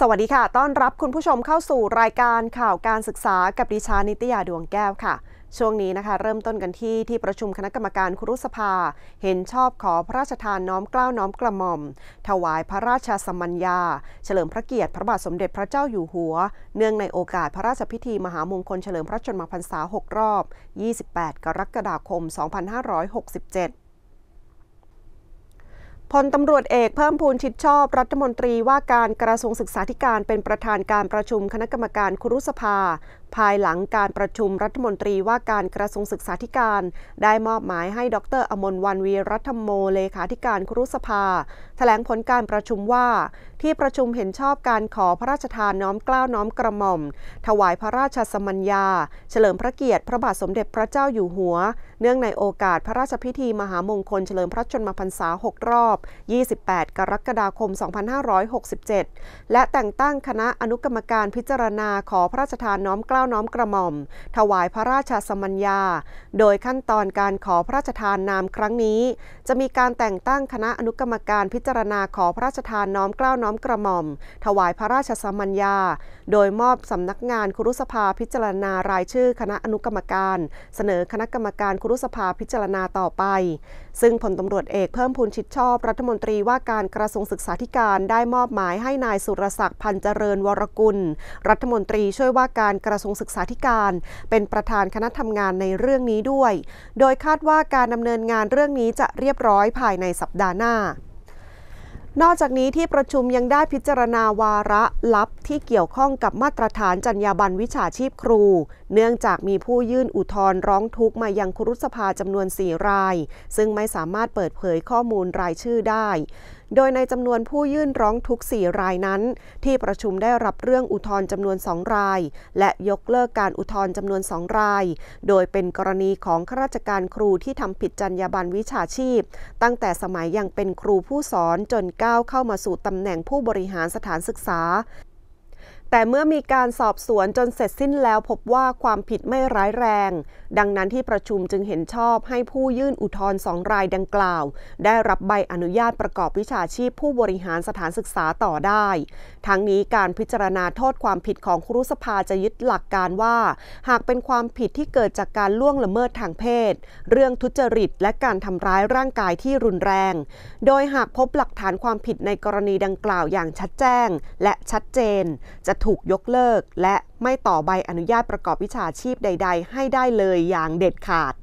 สวัสดีค่ะ ต้อนรับคุณผู้ชมเข้าสู่รายการข่าวการศึกษากับดิฉันนิตยาดวงแก้วค่ะ ช่วงนี้นะคะ เริ่มต้นกันที่ที่ประชุมคณะกรรมการครุสภา เห็นชอบขอพระราชทานน้อมเกล้าน้อมกระหม่อม ถวายพระราชสมัญญา เฉลิมพระเกียรติพระบาทสมเด็จพระเจ้าอยู่หัว เนื่องในโอกาสพระราชพิธีมหามงคลเฉลิมพระชนมพรรษา6รอบ 28 กรกฎาคม 2567พลตำรวจเอกเพิ่มพูนชิดชอบรัฐมนตรีว่าการกระทรวงศึกษาธิการเป็นประธานการประชุมคณะกรรมการครุสภาภายหลังการประชุมรัฐมนตรีว่าการกระทรวงศึกษาธิการ ได้มอบหมายให้ดร อมนวันวีรัตโมเลขาธิการครุสภาถแถลงผลการประชุมว่า ที่ประชุมเห็นชอบการขอพระราชทานน้อมกล้าวน้อมกระหม่อม ถวายพระราชสมัญญา เฉลิมพระเกียรติ พระบาทสมเด็จพระเจ้าอยู่หัว เนื่องในโอกาสพระราชพิธีมหามงคลเฉลิมพระชนมพรรษา6รอบ 28 กรกฎาคม 2567 และแต่งตั้งคณะอนุกรรมการพิจารณาขอพระราชทานน้อมกล้าาน้อมกระหม่อมถวายพระราชสมัญญา โดยขั้นตอนการขอพระราชทานนามครั้งนี้จะมีการแต่งตั้งคณะอนุกรรมการพิจารณาขอพระราชทานน้อมเกล้าน้อมกระหม่อม ถวายพระราชสมัญญา โดยมอบสำนักงานครุสภาพิจารณารายชื่อคณะอนุกรรมการ เสนอคณะกรรมการครุสภาพิจารณาต่อไป ซึ่งผลตำรวจเอกเพิ่มพูนชิดชอบ รัฐมนตรีว่าการกระทรวงศึกษาธิการได้มอบหมายให้นายสุรศักดิ์พันเจริญวรกุลรัฐมนตรีช่วยว่าการกระทรวงศึกษาธิการเป็นประธานคณะทำงานในเรื่องนี้ด้วย โดยคาดว่าการดำเนินงานเรื่องนี้จะเรียบร้อยภายในสัปดาห์หน้า นอกจากนี้ที่ประชุมยังได้พิจารณาวาระ ลับที่เกี่ยวข้องกับมาตรฐานจรรยาบรรณวิชาชีพครู เนื่องจากมีผู้ยื่นอุทธรณ์ร้องทุกข์มายังครุสภาจำนวน 4 ราย ซึ่งไม่สามารถเปิดเผยข้อมูลรายชื่อได้ โดยในจำนวนผู้ยื่นร้องทุกสี่รายนั้น ที่ประชุมได้รับเรื่องอุทธรณ์จำนวน2ราย และยกเลิกการอุทธรณ์จำนวน2ราย โดยเป็นกรณีของข้าราชการครูที่ทำผิดจรรยาบรรณวิชาชีพ ตั้งแต่สมัยยังเป็นครูผู้สอนจนก้าวเข้ามาสู่ตำแหน่งผู้บริหารสถานศึกษาแต่เมื่อมีการสอบสวนจนเสร็จสิ้นแล้วพบว่าความผิดไม่ร้ายแรง ดังนั้นที่ประชุมจึงเห็นชอบให้ผู้ยื่นอุทธรณ์สองรายดังกล่าว ได้รับใบอนุญาตประกอบวิชาชีพผู้บริหารสถานศึกษาต่อได้ ทั้งนี้การพิจารณาโทษความผิดของครูสภาจะยึดหลักการว่า หากเป็นความผิดที่เกิดจากการล่วงละเมิดทางเพศ เรื่องทุจริตและการทำร้ายร่างกายที่รุนแรง โดยหากพบหลักฐานความผิดในกรณีดังกล่าวอย่างชัดแจ้งและชัดเจนจะถูกยกเลิกและไม่ต่อใบอนุญาตประกอบวิชาชีพใด ๆ ให้ได้เลยอย่างเด็ดขาด